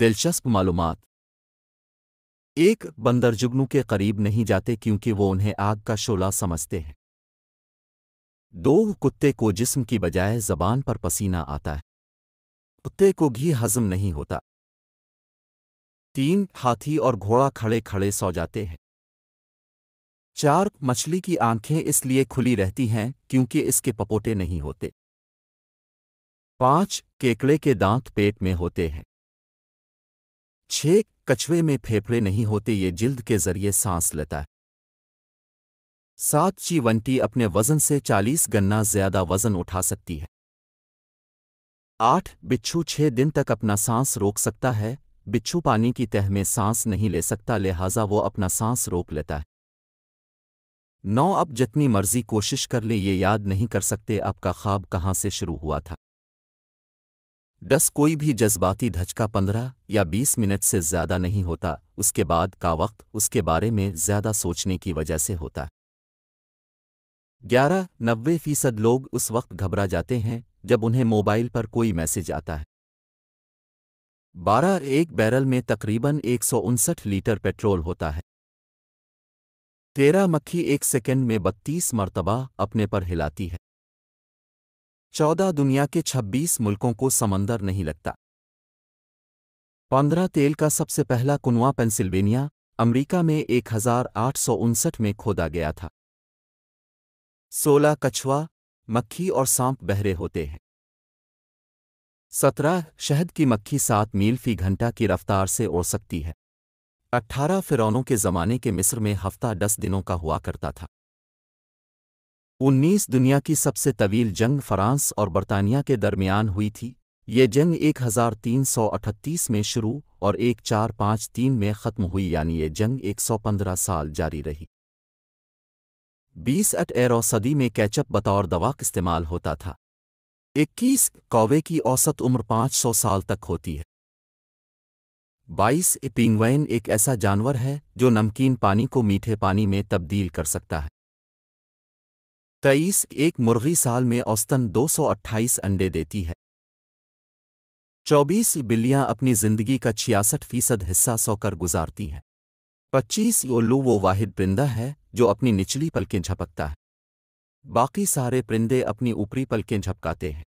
दिलचस्प मालूम एक बंदर जुगनू के करीब नहीं जाते क्योंकि वो उन्हें आग का शोला समझते हैं दो कुत्ते को जिस्म की बजाय जबान पर पसीना आता है कुत्ते को घी हजम नहीं होता तीन हाथी और घोड़ा खड़े खड़े सौ जाते हैं चार मछली की आंखें इसलिए खुली रहती हैं क्योंकि इसके पपोटे नहीं होते पांच केकड़े के दांत पेट में होते हैं छह कछुए में फेफड़े नहीं होते ये जिल्द के जरिए सांस लेता है सात चीवंटी अपने वजन से चालीस गन्ना ज्यादा वजन उठा सकती है आठ बिच्छू छः दिन तक अपना सांस रोक सकता है बिच्छू पानी की तह में सांस नहीं ले सकता लिहाजा वो अपना सांस रोक लेता है नौ अब जितनी मर्जी कोशिश कर ले ये याद नहीं कर सकते आपका ख्वाब कहाँ से शुरू हुआ था दस कोई भी जज्बाती धचका पंद्रह या बीस मिनट से ज़्यादा नहीं होता उसके बाद का वक्त उसके बारे में ज़्यादा सोचने की वजह से होता है ग्यारह नब्बे फीसद लोग उस वक्त घबरा जाते हैं जब उन्हें मोबाइल पर कोई मैसेज आता है बारह एक बैरल में तकरीबन एक लीटर पेट्रोल होता है तेरह मक्खी एक सेकेंड में बत्तीस मरतबा अपने पर हिलाती है चौदह दुनिया के छब्बीस मुल्कों को समंदर नहीं लगता पंद्रह तेल का सबसे पहला कुनवा पेंसिल्वेनिया अमेरिका में एक में खोदा गया था सोलह कछुआ मक्खी और सांप बहरे होते हैं सत्रह शहद की मक्खी सात मील फी घंटा की रफ्तार से ओढ़ सकती है अट्ठारह फिरौनों के ज़माने के मिस्र में हफ्ता दस दिनों का हुआ करता था उन्नीस दुनिया की सबसे तवील जंग फ्रांस और बरतानिया के दरमियान हुई थी ये जंग 1338 में शुरू और 1453 में ख़त्म हुई यानी ये जंग 115 साल जारी रही बीस अट एरो सदी में कैचअप बतौर दवा इस्तेमाल होता था 21 कौवे की औसत उम्र 500 साल तक होती है 22 पिंगवैन एक ऐसा जानवर है जो नमकीन पानी को मीठे पानी में तब्दील कर सकता है तेईस एक मुर्गी साल में औसतन 228 अंडे देती है चौबीस बिल्लियां अपनी जिंदगी का छियासठ फीसद हिस्सा सोकर गुजारती हैं पच्चीस उल्लू वो वाहिद परिंदा है जो अपनी निचली पलकें झपकता है बाकी सारे परिंदे अपनी ऊपरी पलकें झपकाते हैं